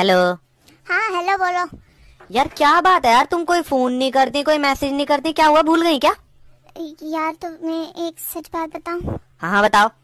hello हाँ hello बोलो यार क्या बात है यार तुम कोई फोन नहीं करती कोई मैसेज नहीं करती क्या हुआ भूल गई क्या यार तुम्हें तो एक सच बात बताऊं हाँ हाँ बताओ